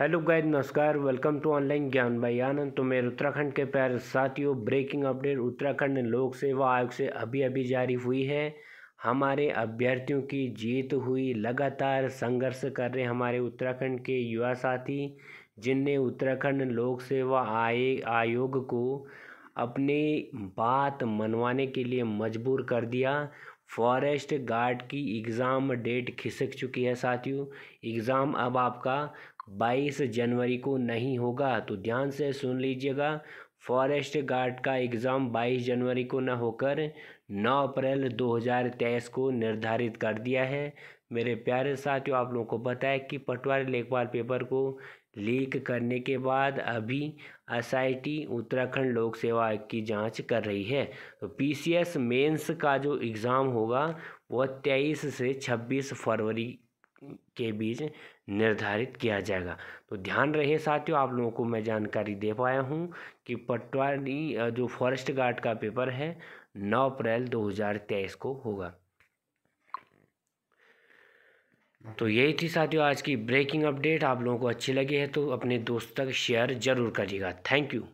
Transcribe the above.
hello guys नमस्कार welcome to online Gyan Bhai आनंद तो मेरे उत्तराखंड के प्यारे साथियों ब्रेकिंग अपडेट उत्तराखंड लोक सेवा आयोग से अभी अभी जारी हुई है हमारे अभ्यर्थियों की जीत हुई लगातार संघर्ष कर रहे हमारे उत्तराखंड के युवा साथी जिनने उत्तराखंड लोक सेवा आय आयोग को अपनी बात मनवाने के लिए मजबूर कर दिया फॉरेस्ट गार्ड की एग्ज़ाम डेट खिसक चुकी है साथियों एग्ज़ाम अब आपका बाईस जनवरी को नहीं होगा तो ध्यान से सुन लीजिएगा फॉरेस्ट गार्ड का एग्ज़ाम 22 जनवरी को न होकर 9 अप्रैल 2023 को निर्धारित कर दिया है मेरे प्यारे साथियों आप लोगों को पता है कि पटवारी लेखपाल पेपर को लीक करने के बाद अभी एसआईटी उत्तराखंड लोक सेवा आयोग की जांच कर रही है तो पीसीएस मेंस का जो एग्ज़ाम होगा वह तेईस से छब्बीस फरवरी के बीच निर्धारित किया जाएगा तो ध्यान रहे साथियों आप लोगों को मैं जानकारी दे पाया हूँ कि पटवारी जो फॉरेस्ट गार्ड का पेपर है नौ अप्रैल दो हज़ार तेईस को होगा तो यही थी साथियों आज की ब्रेकिंग अपडेट आप लोगों को अच्छी लगी है तो अपने दोस्त तक शेयर ज़रूर करिएगा थैंक यू